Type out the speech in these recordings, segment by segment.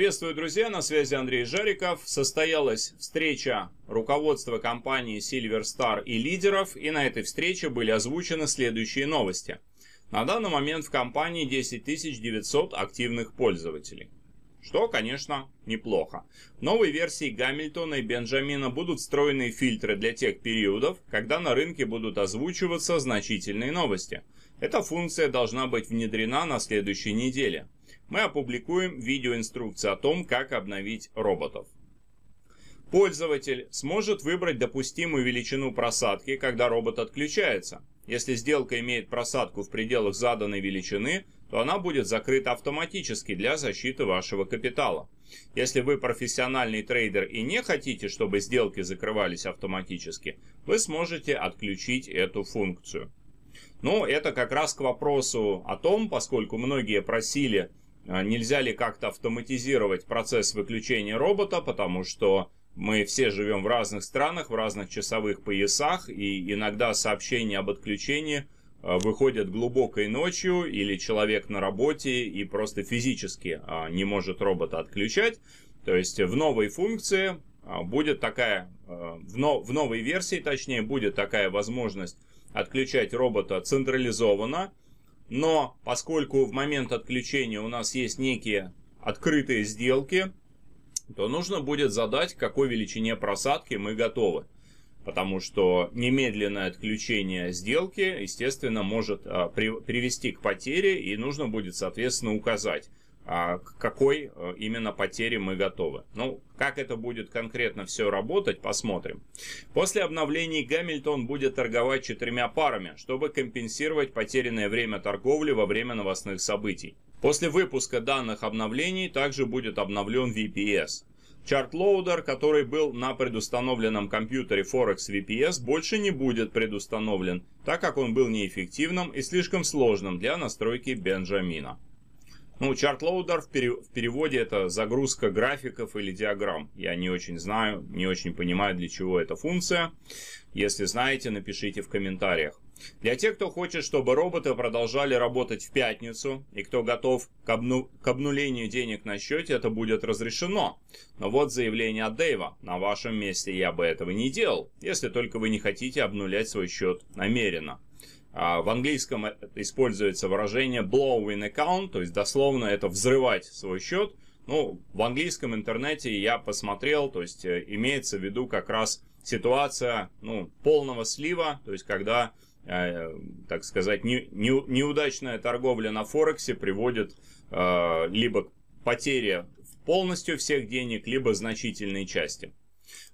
Приветствую, друзья, на связи Андрей Жариков. Состоялась встреча руководства компании Silver Star и лидеров, и на этой встрече были озвучены следующие новости. На данный момент в компании 10 900 активных пользователей. Что, конечно, неплохо. В новой версии Гамильтона и Бенджамина будут встроены фильтры для тех периодов, когда на рынке будут озвучиваться значительные новости. Эта функция должна быть внедрена на следующей неделе – мы опубликуем видеоинструкцию о том, как обновить роботов. Пользователь сможет выбрать допустимую величину просадки, когда робот отключается. Если сделка имеет просадку в пределах заданной величины, то она будет закрыта автоматически для защиты вашего капитала. Если вы профессиональный трейдер и не хотите, чтобы сделки закрывались автоматически, вы сможете отключить эту функцию. Но ну, это как раз к вопросу о том, поскольку многие просили а, нельзя ли как-то автоматизировать процесс выключения робота, потому что мы все живем в разных странах, в разных часовых поясах, и иногда сообщения об отключении а, выходят глубокой ночью, или человек на работе и просто физически а, не может робота отключать. То есть в новой функции будет такая, в, но, в новой версии точнее, будет такая возможность отключать робота централизованно, но поскольку в момент отключения у нас есть некие открытые сделки, то нужно будет задать, какой величине просадки мы готовы. Потому что немедленное отключение сделки, естественно, может а, привести к потере и нужно будет, соответственно, указать, а, к какой э, именно потере мы готовы. Ну, как это будет конкретно все работать, посмотрим. После обновлений Гамильтон будет торговать четырьмя парами, чтобы компенсировать потерянное время торговли во время новостных событий. После выпуска данных обновлений также будет обновлен VPS. Чартлоудер, который был на предустановленном компьютере Forex VPS, больше не будет предустановлен, так как он был неэффективным и слишком сложным для настройки Бенджамина. Ну, чартлоудер в, в переводе это загрузка графиков или диаграмм. Я не очень знаю, не очень понимаю, для чего эта функция. Если знаете, напишите в комментариях. Для тех, кто хочет, чтобы роботы продолжали работать в пятницу, и кто готов к, обну... к обнулению денег на счете, это будет разрешено. Но вот заявление от Дэйва. На вашем месте я бы этого не делал, если только вы не хотите обнулять свой счет намеренно. А в английском э, используется выражение blowing account, то есть дословно это взрывать свой счет. Ну, в английском интернете я посмотрел, то есть э, имеется в виду как раз ситуация ну, полного слива, то есть когда а, э, так сказать, не, не, неудачная торговля на Форексе приводит э, либо к потере полностью всех денег, либо значительной части.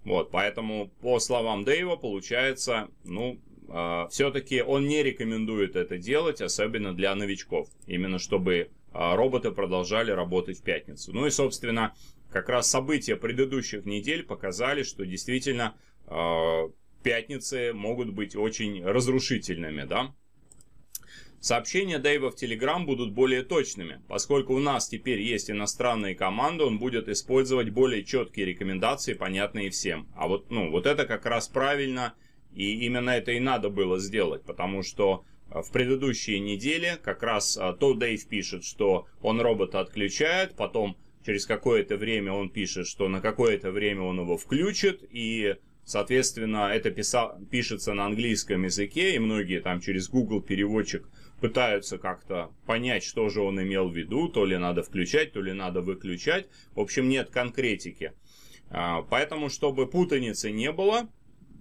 Вот, поэтому, по словам Дэйва, получается, ну, э, все-таки он не рекомендует это делать, особенно для новичков, именно чтобы э, роботы продолжали работать в пятницу. Ну и, собственно, как раз события предыдущих недель показали, что действительно э, пятницы могут быть очень разрушительными, да? Сообщения Дэйва в Телеграм будут более точными. Поскольку у нас теперь есть иностранные команды, он будет использовать более четкие рекомендации, понятные всем. А вот, ну, вот это как раз правильно, и именно это и надо было сделать, потому что э, в предыдущие недели как раз э, то Дэйв пишет, что он робота отключает, потом через какое-то время он пишет, что на какое-то время он его включит, и Соответственно, это писал, пишется на английском языке, и многие там через Google переводчик пытаются как-то понять, что же он имел в виду, то ли надо включать, то ли надо выключать. В общем, нет конкретики. А, поэтому, чтобы путаницы не было,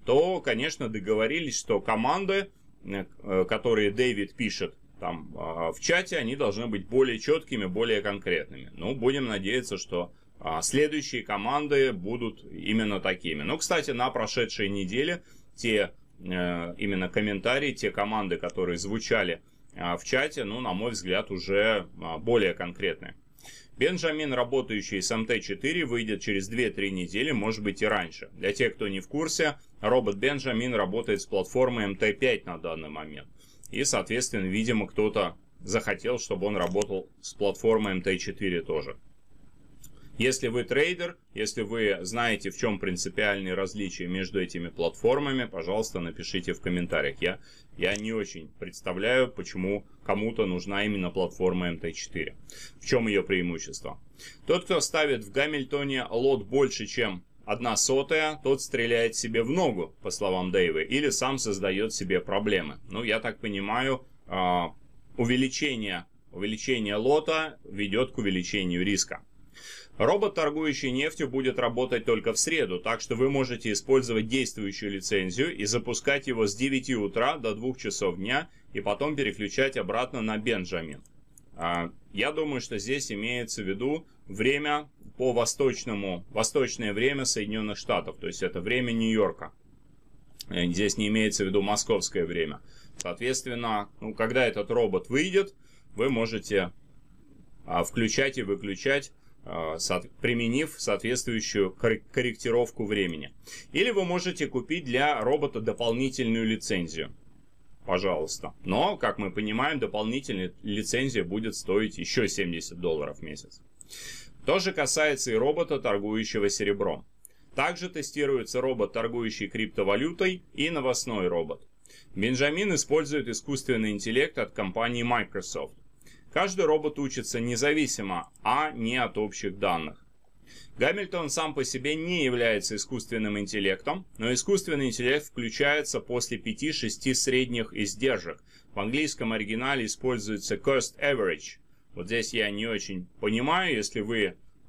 то, конечно, договорились, что команды, э, э, которые Дэвид пишет там а, в чате, они должны быть более четкими, более конкретными. Ну, будем надеяться, что а следующие команды будут именно такими. Но, ну, кстати, на прошедшей неделе те э, именно комментарии, те команды, которые звучали э, в чате, ну, на мой взгляд, уже а, более конкретные. Бенджамин, работающий с МТ-4, выйдет через 2-3 недели, может быть и раньше. Для тех, кто не в курсе, робот Бенджамин работает с платформой МТ-5 на данный момент. И, соответственно, видимо, кто-то захотел, чтобы он работал с платформой МТ-4 тоже. Если вы трейдер, если вы знаете, в чем принципиальные различия между этими платформами, пожалуйста, напишите в комментариях. Я, я не очень представляю, почему кому-то нужна именно платформа MT4. В чем ее преимущество? Тот, кто ставит в Гамильтоне лот больше, чем одна сотая, тот стреляет себе в ногу, по словам Дэйва, или сам создает себе проблемы. Ну, я так понимаю, а, увеличение, увеличение лота ведет к увеличению риска. Робот, торгующий нефтью, будет работать только в среду, так что вы можете использовать действующую лицензию и запускать его с 9 утра до 2 часов дня и потом переключать обратно на Бенджамин. А, я думаю, что здесь имеется в виду время по восточному, восточное время Соединенных Штатов, то есть это время Нью-Йорка. Э, здесь не имеется в виду московское время. Соответственно, ну, когда этот робот выйдет, вы можете а, включать и выключать Э, применив соответствующую корректировку времени. Или вы можете купить для робота дополнительную лицензию. Пожалуйста. Но, как мы понимаем, дополнительная лицензия будет стоить еще 70 долларов в месяц. То же касается и робота, торгующего серебром. Также тестируется робот, торгующий криптовалютой, и новостной робот. Бенджамин использует искусственный интеллект от компании Microsoft. Каждый робот учится независимо, а не от общих данных. Гамильтон сам по себе не является искусственным интеллектом, но искусственный интеллект включается после 5-6 средних издержек. В английском оригинале используется cost average. Вот здесь я не очень понимаю, если вы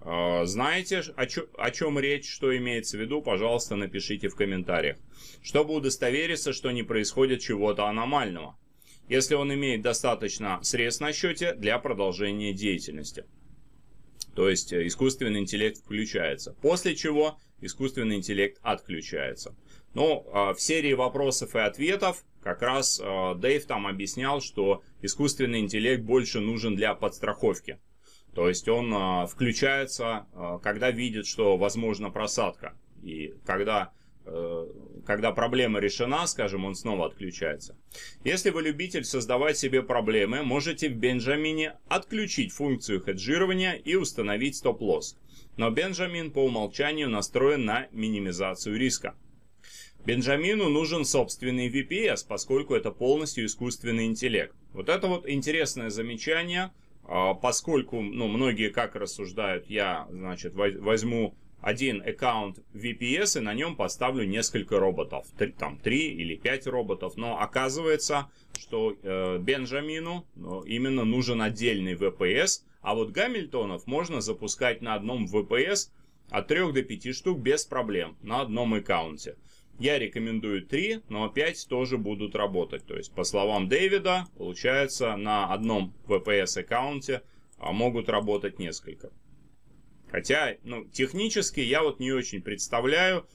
э, знаете, о, чё, о чем речь, что имеется в виду, пожалуйста, напишите в комментариях, чтобы удостовериться, что не происходит чего-то аномального если он имеет достаточно средств на счете для продолжения деятельности. То есть э, искусственный интеллект включается. После чего искусственный интеллект отключается. Но а, в серии вопросов и ответов как раз а, Дэйв там объяснял, что искусственный интеллект больше нужен для подстраховки. То есть он а, включается, когда видит, что возможна просадка. И когда Э, когда проблема решена, скажем, он снова отключается. Если вы любитель создавать себе проблемы, можете в Бенджамине отключить функцию хеджирования и установить стоп-лосс. Но Бенджамин по умолчанию настроен на минимизацию риска. Бенджамину нужен собственный VPS, поскольку это полностью искусственный интеллект. Вот это вот интересное замечание, а поскольку ну, многие как рассуждают, я значит, возьму один аккаунт VPS и на нем поставлю несколько роботов, три, там три или пять роботов, но оказывается, что э, Бенджамину э, именно нужен отдельный VPS, а вот Гамильтонов можно запускать на одном VPS от 3 до 5 штук без проблем на одном аккаунте. Я рекомендую 3, но 5 тоже будут работать. То есть, по словам Дэвида, получается на одном VPS аккаунте а, могут работать несколько. Хотя, ну, технически я вот не очень представляю,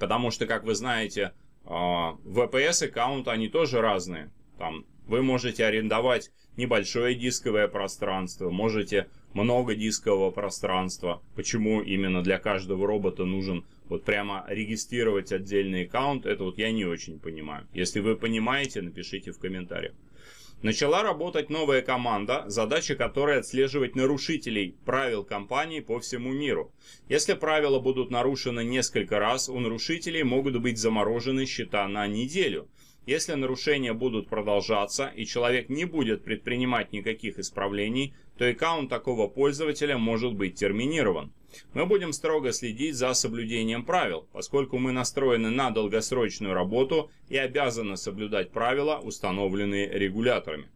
потому что, как вы знаете, VPS а, аккаунт, они тоже разные. Там вы можете арендовать небольшое дисковое пространство, можете много дискового пространства. Почему именно для каждого робота нужен вот прямо регистрировать отдельный аккаунт, это вот я не очень понимаю. Если вы понимаете, напишите в комментариях. Начала работать новая команда, задача которой отслеживать нарушителей правил компании по всему миру. Если правила будут нарушены несколько раз, у нарушителей могут быть заморожены счета на неделю. Если нарушения будут продолжаться и человек не будет предпринимать никаких исправлений, то аккаунт такого пользователя может быть терминирован. Мы будем строго следить за соблюдением правил, поскольку мы настроены на долгосрочную работу и обязаны соблюдать правила, установленные регуляторами.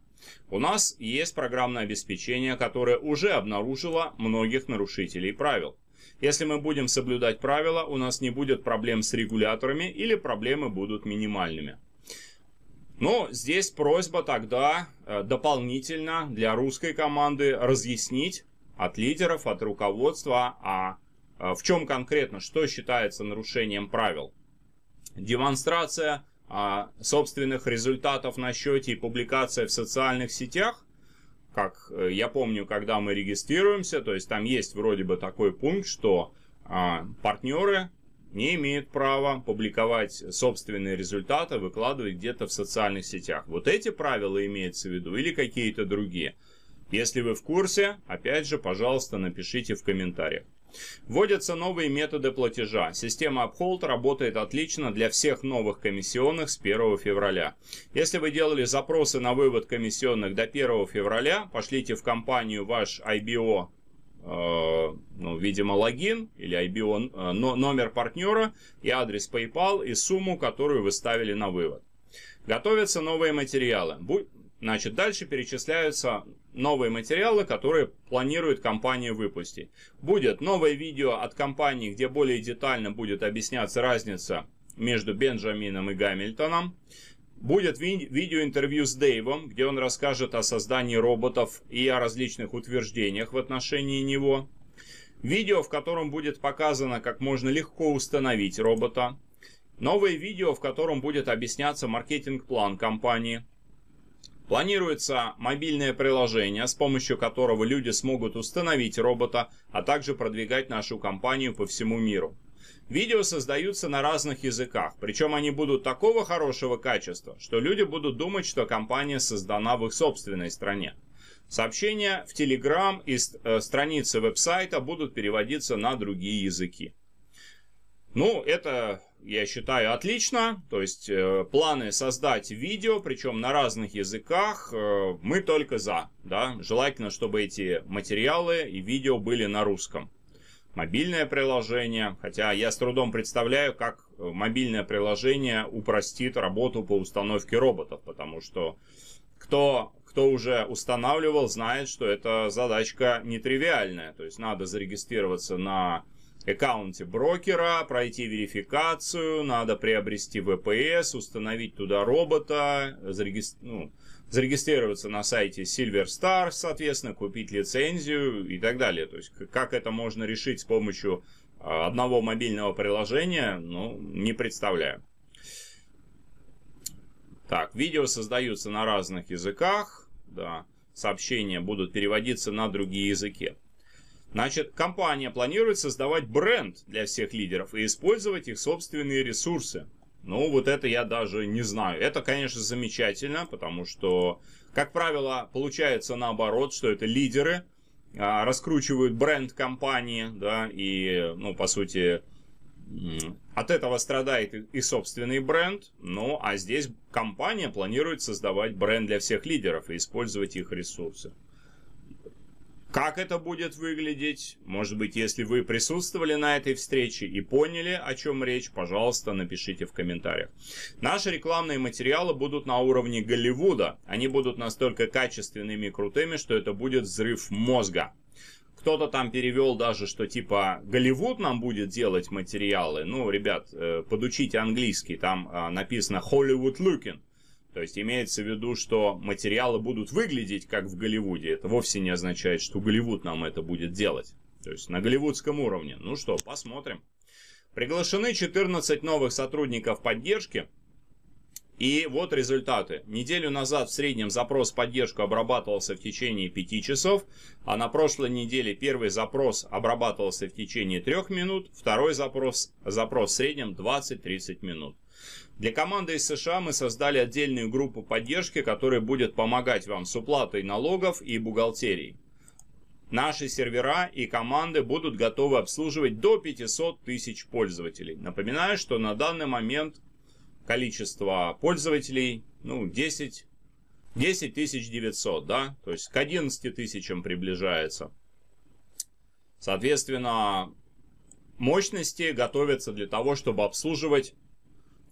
У нас есть программное обеспечение, которое уже обнаружило многих нарушителей правил. Если мы будем соблюдать правила, у нас не будет проблем с регуляторами или проблемы будут минимальными. Но здесь просьба тогда э, дополнительно для русской команды разъяснить от лидеров, от руководства, а э, в чем конкретно, что считается нарушением правил. Демонстрация а, собственных результатов на счете и публикация в социальных сетях как э, я помню, когда мы регистрируемся, то есть там есть вроде бы такой пункт, что а, партнеры не имеют права публиковать собственные результаты, выкладывать где-то в социальных сетях. Вот эти правила имеются в виду или какие-то другие. Если вы в курсе, опять же, пожалуйста, напишите в комментариях. Вводятся новые методы платежа. Система Uphold работает отлично для всех новых комиссионных с 1 февраля. Если вы делали запросы на вывод комиссионных до 1 февраля, пошлите в компанию ваш IBO Э, ну, видимо, логин или IBO, э, номер партнера и адрес PayPal и сумму, которую вы ставили на вывод. Готовятся новые материалы. Значит, дальше перечисляются новые материалы, которые планирует компания выпустить. Будет новое видео от компании, где более детально будет объясняться разница между Бенджамином и Гамильтоном. Будет ви видеоинтервью с Дэйвом, где он расскажет о создании роботов и о различных утверждениях в отношении него. Видео, в котором будет показано, как можно легко установить робота. Новое видео, в котором будет объясняться маркетинг-план компании. Планируется мобильное приложение, с помощью которого люди смогут установить робота, а также продвигать нашу компанию по всему миру. Видео создаются на разных языках, причем они будут такого хорошего качества, что люди будут думать, что компания создана в их собственной стране. Сообщения в Telegram и э, страницы веб-сайта будут переводиться на другие языки. Ну, это, я считаю, отлично. То есть э, планы создать видео, причем на разных языках, э, мы только за. Да? Желательно, чтобы эти материалы и видео были на русском мобильное приложение. Хотя я с трудом представляю, как э, мобильное приложение упростит работу по установке роботов, потому что кто, кто уже устанавливал, знает, что эта задачка нетривиальная. То есть надо зарегистрироваться на аккаунте брокера, пройти верификацию, надо приобрести ВПС, установить туда робота, зарегистр... ну, зарегистрироваться на сайте Silver Star, соответственно, купить лицензию и так далее. То есть как это можно решить с помощью а, одного мобильного приложения, ну, не представляю. Так, видео создаются на разных языках, да, сообщения будут переводиться на другие языки. Значит, компания планирует создавать бренд для всех лидеров и использовать их собственные ресурсы. Ну, вот это я даже не знаю. Это, конечно, замечательно, потому что, как правило, получается наоборот, что это лидеры а, раскручивают бренд компании, да, и, ну, по сути, от этого страдает и собственный бренд, ну а здесь компания планирует создавать бренд для всех лидеров и использовать их ресурсы. Как это будет выглядеть? Может быть, если вы присутствовали на этой встрече и поняли, о чем речь, пожалуйста, напишите в комментариях. Наши рекламные материалы будут на уровне Голливуда. Они будут настолько качественными и крутыми, что это будет взрыв мозга. Кто-то там перевел даже, что типа Голливуд нам будет делать материалы. Ну, ребят, э, подучите английский. Там а, написано Hollywood Looking. То есть имеется в виду, что материалы будут выглядеть как в Голливуде. Это вовсе не означает, что Голливуд нам это будет делать. То есть на голливудском уровне. Ну что, посмотрим. Приглашены 14 новых сотрудников поддержки. И вот результаты. Неделю назад в среднем запрос в поддержку обрабатывался в течение 5 часов, а на прошлой неделе первый запрос обрабатывался в течение 3 минут, второй запрос, запрос в среднем 20-30 минут. Для команды из США мы создали отдельную группу поддержки, которая будет помогать вам с уплатой налогов и бухгалтерией. Наши сервера и команды будут готовы обслуживать до 500 тысяч пользователей. Напоминаю, что на данный момент количество пользователей ну, 10 10 900, да, то есть к 11 тысячам приближается. Соответственно, мощности готовятся для того, чтобы обслуживать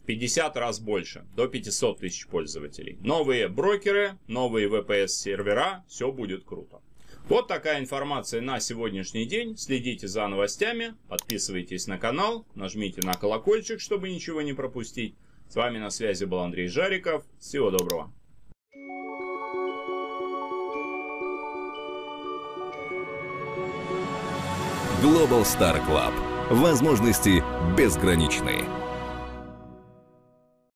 50 раз больше, до 500 тысяч пользователей. Новые брокеры, новые VPS-сервера, все будет круто. Вот такая информация на сегодняшний день. Следите за новостями, подписывайтесь на канал, нажмите на колокольчик, чтобы ничего не пропустить. С вами на связи был Андрей Жариков. Всего доброго. Global Star Club. Возможности безграничные.